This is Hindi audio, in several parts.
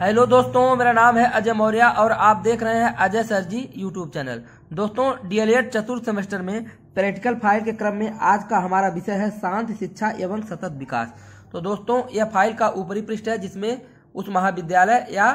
हेलो दोस्तों मेरा नाम है अजय मौर्य और आप देख रहे हैं Ajay sir ji YouTube channel दोस्तों डीएलएड चतुर्थ सेमेस्टर में प्रैक्टिकल फाइल के क्रम में आज का हमारा विषय है शांत शिक्षा एवं सतत विकास तो दोस्तों यह फाइल का ऊपरी पृष्ठ है जिसमें उस महाविद्यालय या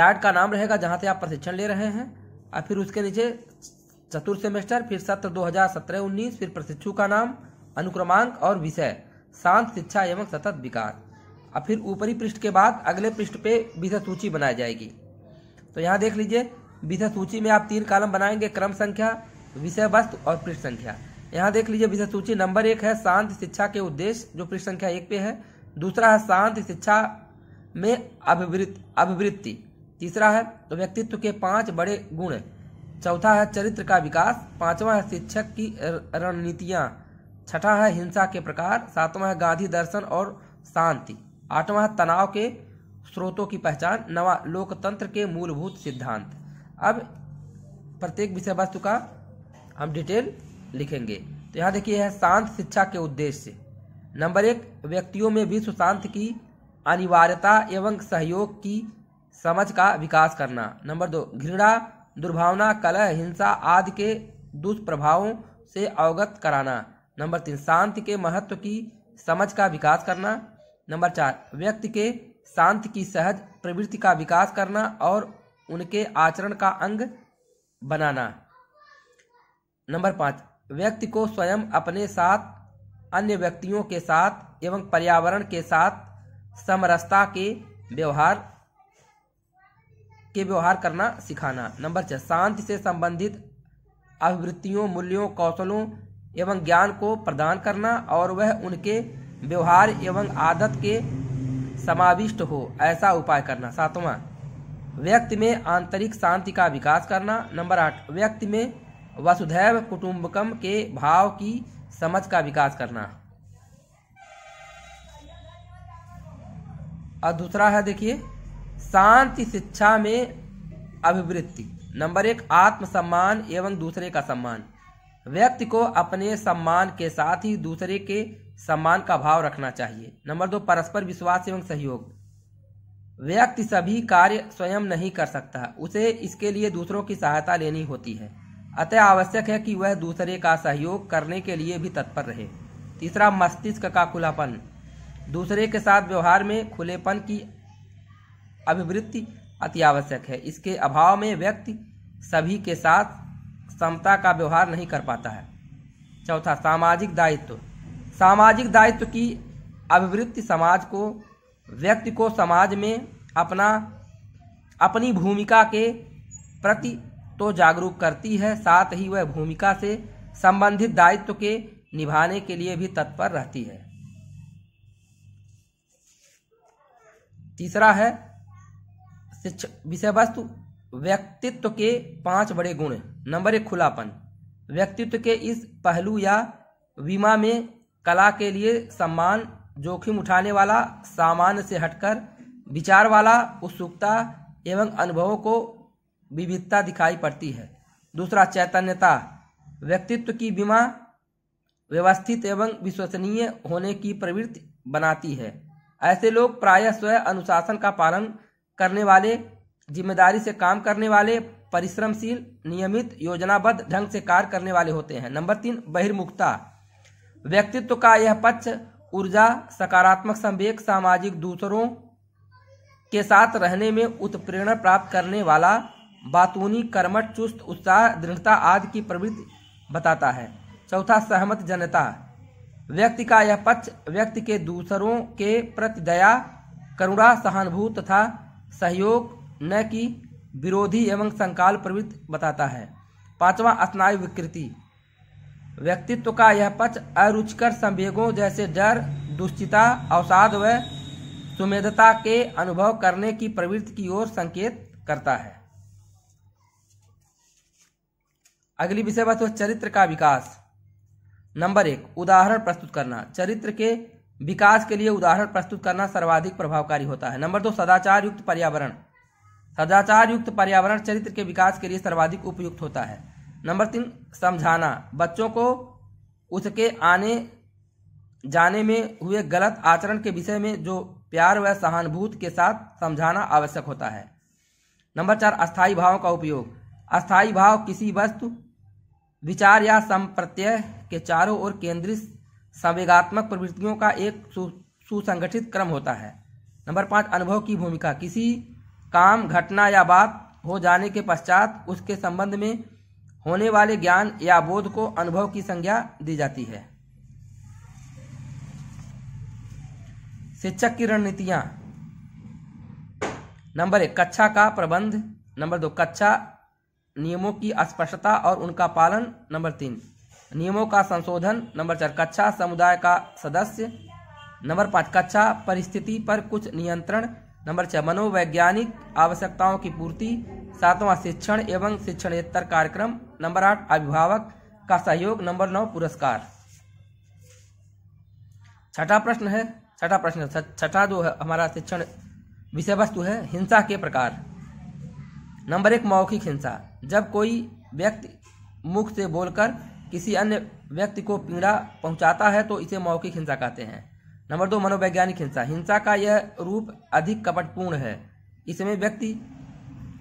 डाट का नाम रहेगा जहाँ से आप प्रशिक्षण ले रहे हैं और फिर उसके नीचे चतुर्थ सेमेस्टर फिर सत्र दो हजार फिर प्रशिक्षु का नाम अनुक्रमांक और विषय शांत शिक्षा एवं सतत विकास और फिर ऊपरी पृष्ठ के बाद अगले पृष्ठ पे विषय सूची बनाई जाएगी तो यहाँ देख लीजिए विषय सूची में आप तीन कालम बनाएंगे क्रम संख्या विषय वस्तु और पृष्ठ संख्या यहाँ देख लीजिए विषय सूची नंबर एक है शांत शिक्षा के उद्देश्य जो पृष्ठ संख्या एक पे है दूसरा है शांत शिक्षा में अभिवृत्त अभिवृत्ति तीसरा है तो व्यक्तित्व के पांच बड़े गुण चौथा है चरित्र का विकास पांचवा है शिक्षक की रणनीतियाँ छठा है हिंसा के प्रकार सातवां है गांधी दर्शन और शांति आठवां तनाव के स्रोतों की पहचान नवा लोकतंत्र के मूलभूत सिद्धांत अब प्रत्येक विषय वस्तु का हम डिटेल लिखेंगे तो यहाँ देखिए है शांत शिक्षा के उद्देश्य नंबर एक व्यक्तियों में विश्व शांत की अनिवार्यता एवं सहयोग की समझ का विकास करना नंबर दो घृणा दुर्भावना कलह हिंसा आदि के दुष्प्रभावों से अवगत कराना नंबर तीन शांति के महत्व की समझ का विकास करना नंबर चार व्यक्ति के शांत की सहज प्रवृत्ति का विकास करना और उनके आचरण का अंग बनाना नंबर पाँच व्यक्ति को स्वयं अपने साथ अन्य व्यक्तियों के साथ एवं पर्यावरण के साथ समरसता के व्यवहार के व्यवहार करना सिखाना नंबर छः शांति से संबंधित अभिवृत्तियों मूल्यों कौशलों एवं ज्ञान को प्रदान करना और वह उनके व्यवहार एवं आदत के समाविष्ट हो ऐसा उपाय करना सातवां व्यक्ति में आंतरिक शांति का विकास करना नंबर आठ व्यक्ति में वसुधैव कुटुंबकम के भाव की समझ का विकास करना और दूसरा है देखिए शांति शिक्षा में अभिवृत्ति नंबर एक आत्मसम्मान एवं दूसरे का सम्मान व्यक्ति को अपने सम्मान के साथ ही दूसरे के सम्मान का भाव रखना चाहिए नंबर दो परस्पर विश्वास एवं सहयोग व्यक्ति सभी कार्य स्वयं नहीं कर सकता उसे इसके लिए दूसरों की सहायता लेनी होती है अतः आवश्यक है कि वह दूसरे का सहयोग करने के लिए भी तत्पर रहे तीसरा मस्तिष्क का खुलापन दूसरे के साथ व्यवहार में खुलेपन की अभिवृत्ति अति आवश्यक है इसके अभाव में व्यक्ति सभी के साथ समता का व्यवहार नहीं कर पाता है चौथा सामाजिक दायित्व सामाजिक दायित्व की अभिवृत्ति समाज को व्यक्ति को समाज में अपना अपनी भूमिका के प्रति तो जागरूक करती है साथ ही वह भूमिका से संबंधित दायित्व के निभाने के लिए भी तत्पर रहती है तीसरा है शिक्षा विषय वस्तु व्यक्तित्व के पांच बड़े गुण नंबर एक खुलापन व्यक्तित्व के इस पहलू या विमा में कला के लिए सम्मान जोखिम उठाने वाला सामान्य से हटकर विचार वाला उत्सुकता एवं अनुभवों को विविधता दिखाई पड़ती है दूसरा चैतन्यता व्यक्तित्व की बीमा व्यवस्थित एवं विश्वसनीय होने की प्रवृत्ति बनाती है ऐसे लोग प्रायः स्वयं अनुशासन का पालन करने वाले जिम्मेदारी से काम करने वाले परिश्रमशील नियमित योजनाबद्ध ढंग से कार्य करने वाले होते हैं नंबर तीन बहिर्मुखता व्यक्तित्व का यह पक्ष ऊर्जा सकारात्मक संवेक सामाजिक दूसरों के साथ रहने में उत्प्रेरणा प्राप्त करने वाला बातूनी कर्मट चुस्त उत्साह दृढ़ता आदि की प्रवृत्ति बताता है चौथा सहमत जनता व्यक्ति का यह पक्ष व्यक्ति के दूसरों के प्रति दया करुणा सहानुभूत तथा सहयोग न कि विरोधी एवं संकाल प्रवृत्ति बताता है पांचवा स्नायु विकृति व्यक्तित्व का यह पक्ष अरुचिकर संवेगों जैसे डर दुश्चिता अवसाद व सुमेधता के अनुभव करने की प्रवृत्ति की ओर संकेत करता है अगली विषय वस्तु चरित्र का विकास नंबर एक उदाहरण प्रस्तुत करना चरित्र के विकास के लिए उदाहरण प्रस्तुत करना सर्वाधिक प्रभावकारी होता है नंबर दो सदाचार युक्त पर्यावरण सदाचार युक्त पर्यावरण चरित्र के विकास के लिए सर्वाधिक उपयुक्त होता है नंबर तीन समझाना बच्चों को उसके आने जाने में हुए गलत आचरण के विषय में जो प्यार व सहानुभूति के साथ समझाना आवश्यक होता है नंबर चार अस्थाई भावों का उपयोग अस्थाई भाव किसी वस्तु विचार या संप्रत्यय के चारों ओर केंद्रित संवेगात्मक प्रवृत्तियों का एक सुसंगठित क्रम होता है नंबर पाँच अनुभव की भूमिका किसी काम घटना या बात हो जाने के पश्चात उसके संबंध में होने वाले ज्ञान या बोध को अनुभव की संज्ञा दी जाती है शिक्षक की रणनीतियां नंबर एक कक्षा का प्रबंध नंबर दो कक्षा नियमों की स्पष्टता और उनका पालन नंबर तीन नियमों का संशोधन नंबर चार कक्षा समुदाय का सदस्य नंबर पाँच कक्षा परिस्थिति पर कुछ नियंत्रण नंबर छः मनोवैज्ञानिक आवश्यकताओं की पूर्ति सातवां शिक्षण एवं शिक्षणेत्तर कार्यक्रम नंबर आठ अभिभावक का सहयोग नंबर नौ पुरस्कार छठा प्रश्न है छठा प्रश्न छठा जो है हमारा शिक्षण विषय वस्तु है हिंसा के प्रकार नंबर एक मौखिक हिंसा जब कोई व्यक्ति मुख से बोलकर किसी अन्य व्यक्ति को पीड़ा पहुंचाता है तो इसे मौखिक हिंसा कहते हैं नंबर दो मनोवैज्ञानिक हिंसा हिंसा का यह रूप अधिक कपटपूर्ण है इसमें व्यक्ति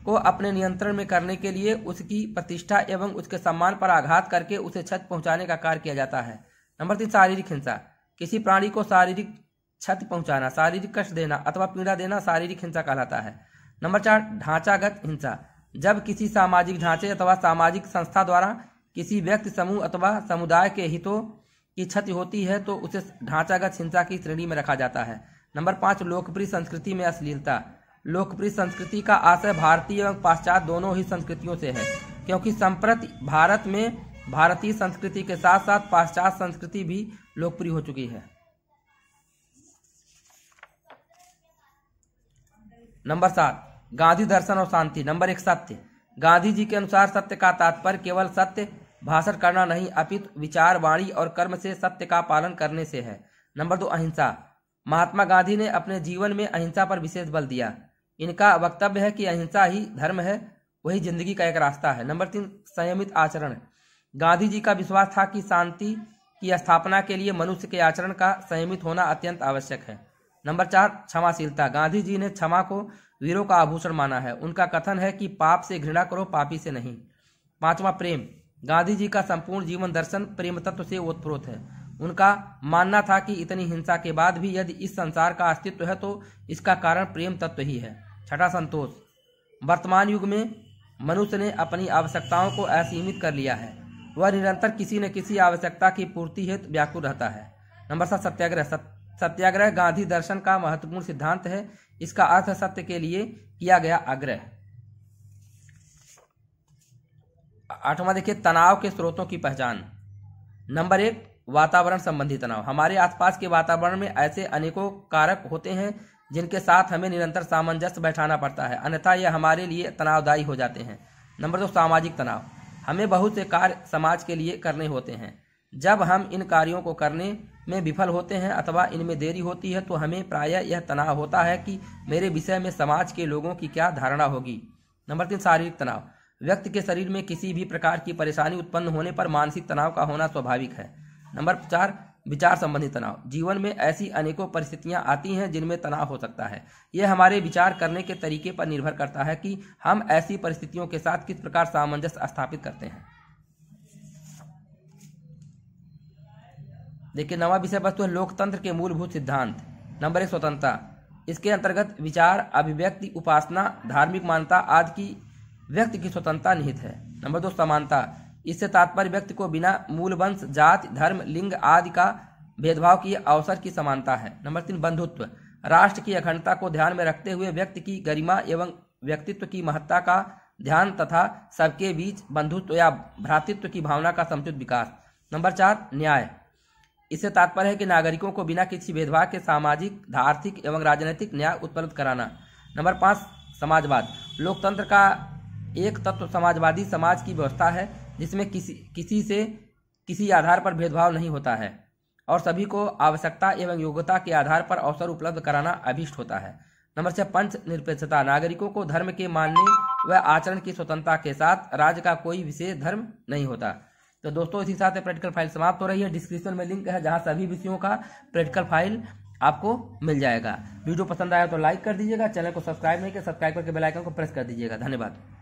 को अपने नियंत्रण में करने के लिए उसकी प्रतिष्ठा एवं उसके सम्मान पर आघात करके उसे छत पहुंचाने का कार्य किया जाता है नंबर तीन शारीरिक हिंसा किसी प्राणी को शारीरिक क्षति पहुंचाना शारीरिक कष्ट देना अथवा पीड़ा देना शारीरिक हिंसा कहलाता है नंबर चार ढांचागत हिंसा जब किसी सामाजिक ढांचे अथवा सामाजिक संस्था द्वारा किसी व्यक्ति समूह अथवा समुदाय के हितों की क्षति होती है तो उसे ढांचागत हिंसा की श्रेणी में रखा जाता है नंबर पाँच लोकप्रिय संस्कृति में अश्लीलता लोकप्रिय संस्कृति का आशय भारतीय एवं पाश्चात्य दोनों ही संस्कृतियों से है क्योंकि संप्रति भारत में भारतीय संस्कृति के साथ साथ पाश्चात्य संस्कृति भी लोकप्रिय हो चुकी है नंबर सात गांधी दर्शन और शांति नंबर एक सत्य गांधी जी के अनुसार सत्य का तात्पर्य केवल सत्य भाषण करना नहीं अपित विचार वाणी और कर्म से सत्य का पालन करने से है नंबर दो अहिंसा महात्मा गांधी ने अपने जीवन में अहिंसा पर विशेष बल दिया इनका वक्तव्य है कि अहिंसा ही धर्म है वही जिंदगी का एक रास्ता है नंबर तीन संयमित आचरण गांधी जी का विश्वास था कि शांति की स्थापना के लिए मनुष्य के आचरण का संयमित होना अत्यंत आवश्यक है नंबर चार क्षमाशीलता गांधी जी ने क्षमा को वीरों का आभूषण माना है उनका कथन है कि पाप से घृणा करो पापी से नहीं पांचवा प्रेम गांधी जी का संपूर्ण जीवन दर्शन प्रेम तत्व से ओतप्रोत है उनका मानना था कि इतनी हिंसा के बाद भी यदि इस संसार का अस्तित्व है तो इसका कारण प्रेम तत्व ही है छठा संतोष वर्तमान युग में मनुष्य ने अपनी आवश्यकताओं को असीमित कर लिया है वह निरंतर किसी न किसी आवश्यकता की पूर्ति हेतु व्याकुल रहता है नंबर सात सत्याग्रह सत्याग्रह गांधी दर्शन का महत्वपूर्ण सिद्धांत है इसका अर्थ सत्य के लिए किया गया आग्रह आठवां देखिए तनाव के स्रोतों की पहचान नंबर एक वातावरण संबंधी तनाव हमारे आसपास के वातावरण में ऐसे अनेकों कारक होते हैं जिनके साथ हमें निरंतर सामंजस्य बैठाना पड़ता है अन्यथा यह हमारे लिए तनावदायी हो जाते हैं नंबर दो सामाजिक तनाव हमें बहुत से कार्य समाज के लिए करने होते हैं जब हम इन कार्यों को करने में विफल होते हैं अथवा इनमें देरी होती है तो हमें प्रायः यह तनाव होता है कि मेरे विषय में समाज के लोगों की क्या धारणा होगी नंबर तीन शारीरिक तनाव व्यक्ति के शरीर में किसी भी प्रकार की परेशानी उत्पन्न होने पर मानसिक तनाव का होना स्वाभाविक है नंबर चार विचार संबंधी तनाव जीवन में ऐसी अनेकों परिस्थितियां आती हैं जिनमें तनाव हो सकता है यह हमारे विचार करने के तरीके पर निर्भर करता है कि हम ऐसी परिस्थितियों के साथ किस प्रकार सामंजस्य स्थापित करते हैं देखिए नवा विषय वस्तु है लोकतंत्र के मूलभूत सिद्धांत नंबर एक स्वतंत्रता इसके अंतर्गत विचार अभिव्यक्ति उपासना धार्मिक मान्यता आदि की व्यक्ति की स्वतंत्रता निहित है नंबर दो समानता इससे तात्पर्य व्यक्ति को बिना मूल वंश जाति धर्म लिंग आदि का भेदभाव की अवसर की समानता है नंबर तीन बंधुत्व राष्ट्र की अखंडता को ध्यान में रखते हुए व्यक्ति की गरिमा एवं व्यक्तित्व की महत्ता का ध्यान तथा सबके बीच बंधुत्व या भ्रातृत्व की भावना का समुचित विकास नंबर चार न्याय इससे तात्पर्य है कि नागरिकों को बिना किसी भेदभाव के सामाजिक आर्थिक एवं राजनीतिक न्याय उत्पन्न कराना नंबर पाँच समाजवाद लोकतंत्र का एक तत्व समाजवादी समाज की व्यवस्था है जिसमें किसी किसी से किसी आधार पर भेदभाव नहीं होता है और सभी को आवश्यकता एवं योग्यता के आधार पर अवसर उपलब्ध कराना अभिष्ट होता है नंबर छह पंच निरपेक्षता नागरिकों को धर्म के मानने व आचरण की स्वतंत्रता के साथ राज्य का कोई विशेष धर्म नहीं होता तो दोस्तों इसी साथ प्रैक्टिकल फाइल समाप्त हो रही है डिस्क्रिप्शन में लिंक है जहां सभी विषयों का प्रैक्टिकल फाइल आपको मिल जाएगा वीडियो पसंद आया तो लाइक कर दीजिएगा चैनल को सब्सक्राइब नहीं किया सब्सक्राइब करके बेलाइकन को प्रेस कर दीजिएगा धन्यवाद